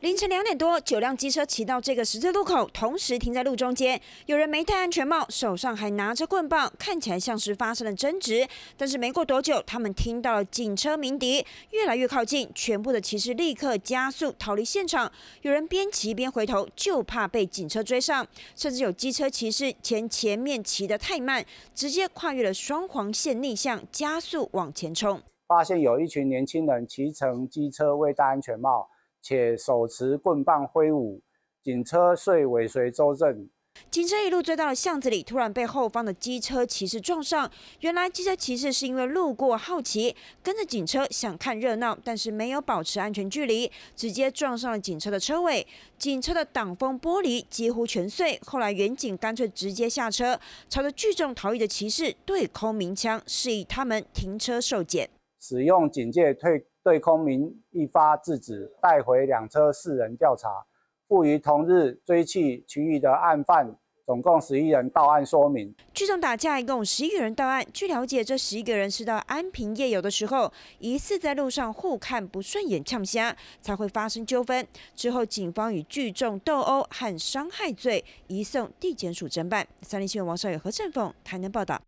凌晨两点多，九辆机车骑到这个十字路口，同时停在路中间。有人没戴安全帽，手上还拿着棍棒，看起来像是发生了争执。但是没过多久，他们听到了警车鸣笛，越来越靠近，全部的骑士立刻加速逃离现场。有人边骑边回头，就怕被警车追上。甚至有机车骑士前前面骑的太慢，直接跨越了双黄线逆向加速往前冲。发现有一群年轻人骑乘机车未戴安全帽。且手持棍棒挥舞，警车遂尾随周正。警车一路追到了巷子里，突然被后方的机车骑士撞上。原来机车骑士是因为路过好奇，跟着警车想看热闹，但是没有保持安全距离，直接撞上了警车的车尾。警车的挡风玻璃几乎全碎。后来，远警干脆直接下车，朝着聚众逃逸的骑士对空鸣枪，示意他们停车受检。使用警戒退。对空明一发制止，带回两车四人调查。不于同日追去其余的案犯，总共十一人到案说明。聚众打架，一共十一人到案。据了解，这十一个人是到安平夜游的时候，疑似在路上互看不顺眼，呛瞎才会发生纠纷。之后警方以聚众斗殴和伤害罪移送地检署侦办。三立新闻王少远、何振凤台南报道。